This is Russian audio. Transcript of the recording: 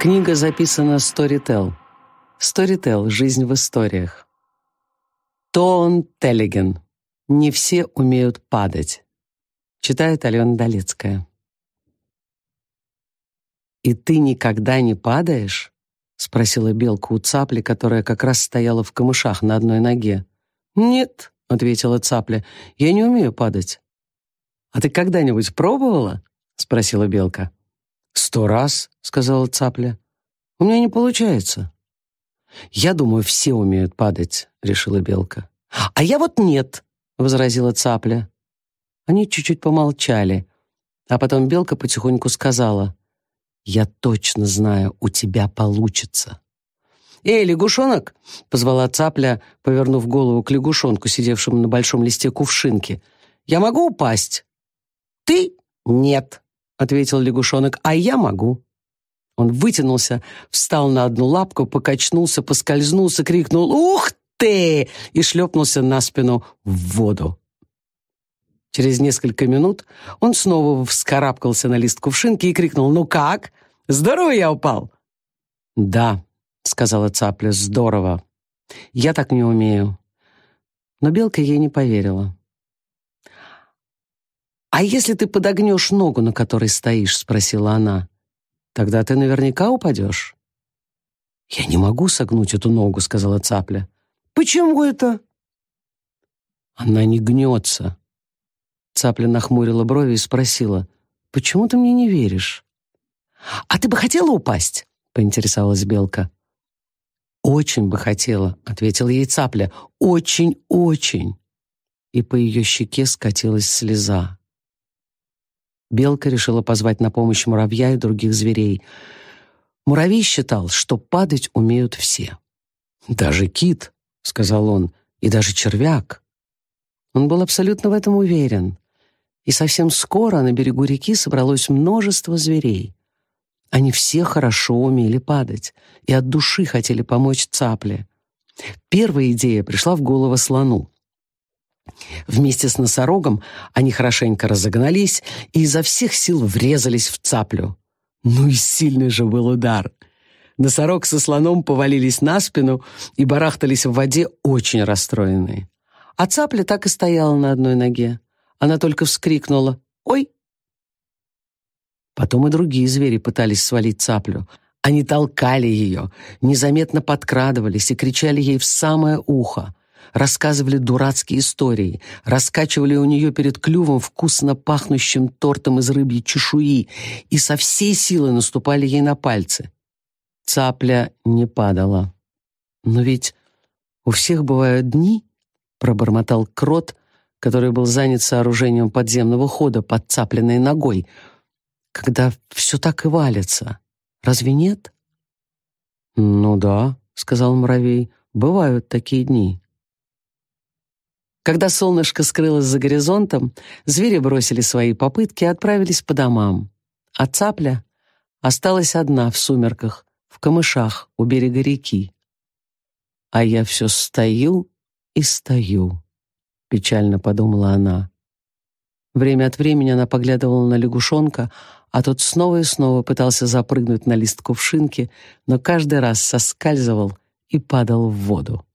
Книга записана Storytel. Storytel. Жизнь в историях. Тон Теллиген. Не все умеют падать. Читает Алена Долецкая. «И ты никогда не падаешь?» — спросила белка у цапли, которая как раз стояла в камышах на одной ноге. «Нет», — ответила цапля, — «я не умею падать». «А ты когда-нибудь пробовала?» — спросила белка. «Сто раз», — сказала цапля. «У меня не получается». «Я думаю, все умеют падать», — решила белка. «А я вот нет», — возразила цапля. Они чуть-чуть помолчали, а потом белка потихоньку сказала. «Я точно знаю, у тебя получится». «Эй, лягушонок!» — позвала цапля, повернув голову к лягушонку, сидевшему на большом листе кувшинки. «Я могу упасть?» «Ты?» «Нет», — ответил лягушонок, — «а я могу». Он вытянулся, встал на одну лапку, покачнулся, поскользнулся, крикнул «Ух ты!» и шлепнулся на спину в воду. Через несколько минут он снова вскарабкался на лист кувшинки и крикнул «Ну как? Здорово я упал!» «Да», — сказала цапля, — «здорово. Я так не умею». Но белка ей не поверила. «А если ты подогнешь ногу, на которой стоишь?» — спросила она. «Тогда ты наверняка упадешь». «Я не могу согнуть эту ногу», — сказала цапля. «Почему это?» «Она не гнется». Цапля нахмурила брови и спросила. «Почему ты мне не веришь?» «А ты бы хотела упасть?» — поинтересовалась белка. «Очень бы хотела», — ответила ей цапля. «Очень-очень». И по ее щеке скатилась слеза. Белка решила позвать на помощь муравья и других зверей. Муравей считал, что падать умеют все. «Даже кит», — сказал он, — «и даже червяк». Он был абсолютно в этом уверен. И совсем скоро на берегу реки собралось множество зверей. Они все хорошо умели падать и от души хотели помочь цапле. Первая идея пришла в голову слону. Вместе с носорогом они хорошенько разогнались и изо всех сил врезались в цаплю. Ну и сильный же был удар. Носорог со слоном повалились на спину и барахтались в воде очень расстроенные. А цапля так и стояла на одной ноге. Она только вскрикнула «Ой!». Потом и другие звери пытались свалить цаплю. Они толкали ее, незаметно подкрадывались и кричали ей в самое ухо рассказывали дурацкие истории, раскачивали у нее перед клювом вкусно пахнущим тортом из рыбьей чешуи и со всей силы наступали ей на пальцы. Цапля не падала. «Но ведь у всех бывают дни», — пробормотал Крот, который был занят сооружением подземного хода, под цапленной ногой, «когда все так и валится. Разве нет?» «Ну да», — сказал муравей, — «бывают такие дни». Когда солнышко скрылось за горизонтом, звери бросили свои попытки и отправились по домам. А цапля осталась одна в сумерках, в камышах у берега реки. «А я все стою и стою», — печально подумала она. Время от времени она поглядывала на лягушонка, а тот снова и снова пытался запрыгнуть на лист кувшинки, но каждый раз соскальзывал и падал в воду.